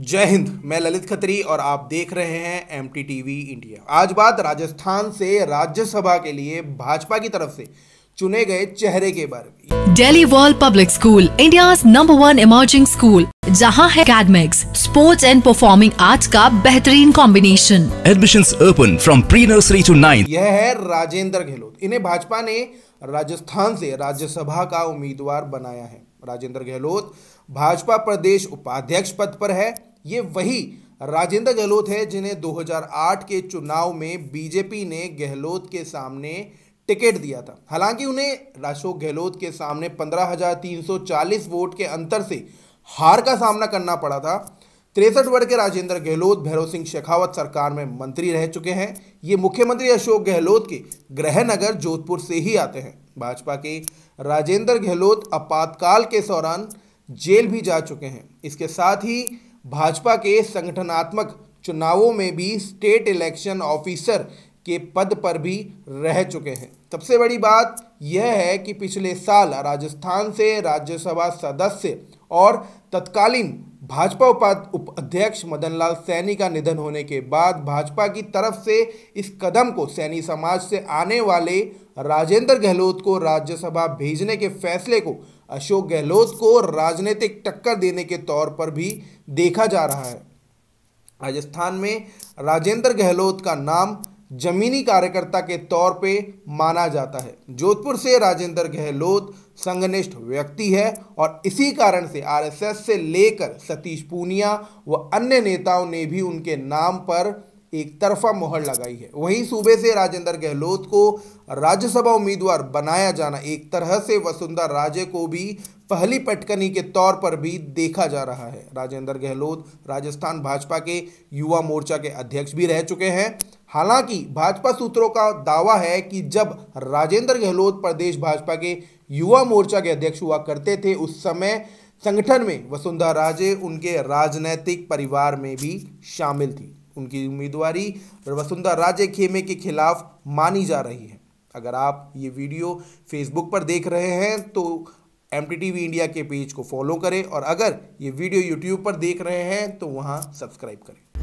जय हिंद मैं ललित खत्री और आप देख रहे हैं एम टी टीवी इंडिया आज बात राजस्थान से राज्यसभा के लिए भाजपा की तरफ से चुने गए चेहरे के बारे में Daily World Public School India number one emerging school जहाँ है academics sports and performing arts का बेहतरीन combination admission open from pre nursery to nine यह है राजेंद्र गहलोत इन्हें भाजपा ने राजस्थान से राज्यसभा का उम्मीदवार बनाया है राजेंद्र गहलोत भाजपा प्रदेश उपाध्यक्ष पद पर है ये वही राजेंद्र गहलोत है जिन्हें 2008 के चुनाव में बीजेपी ने गहलोत के सामने टिकट दिया था हालांकि उन्हें अशोक गहलोत के सामने 15,340 वोट के अंतर से हार का सामना करना पड़ा था तिरसठ वर्ग के राजेंद्र गहलोत भैरव सिंह शेखावत सरकार में मंत्री रह चुके हैं ये मुख्यमंत्री अशोक गहलोत के गृह नगर जोधपुर से ही आते हैं भाजपा के राजेंद्र गहलोत आपातकाल के दौरान जेल भी जा चुके हैं इसके साथ ही भाजपा के संगठनात्मक चुनावों में भी स्टेट इलेक्शन ऑफिसर के पद पर भी रह चुके हैं सबसे बड़ी बात यह है कि पिछले साल राजस्थान से राज्यसभा सदस्य और तत्कालीन भाजपा मदन लाल सैनी का निधन होने के बाद भाजपा की तरफ से इस कदम को सैनी समाज से आने वाले राजेंद्र गहलोत को राज्यसभा भेजने के फैसले को अशोक गहलोत को राजनीतिक टक्कर देने के तौर पर भी देखा जा रहा है राजस्थान में राजेंद्र गहलोत का नाम जमीनी कार्यकर्ता के तौर पे माना जाता है जोधपुर से राजेंद्र गहलोत संघनिष्ठ व्यक्ति है और इसी कारण से आरएसएस से लेकर सतीश पूनिया व अन्य नेताओं ने भी उनके नाम पर एक तरफा मोहर लगाई है वहीं सूबे से राजेंद्र गहलोत को राज्यसभा उम्मीदवार बनाया जाना एक तरह से वसुंधरा राजे को भी पहली पटकनी के तौर पर भी देखा जा रहा है राजेंद्र गहलोत राजस्थान भाजपा के युवा मोर्चा के अध्यक्ष भी रह चुके हैं हालांकि भाजपा सूत्रों का दावा है कि जब राजेंद्र गहलोत प्रदेश भाजपा के युवा मोर्चा के अध्यक्ष हुआ करते थे उस समय संगठन में वसुंधरा राजे उनके राजनैतिक परिवार में भी शामिल थी उनकी उम्मीदवारी वसुंधरा राजे खेमे के खिलाफ मानी जा रही है अगर आप ये वीडियो फेसबुक पर देख रहे हैं तो एम इंडिया के पेज को फॉलो करें और अगर ये वीडियो यूट्यूब पर देख रहे हैं तो वहाँ सब्सक्राइब करें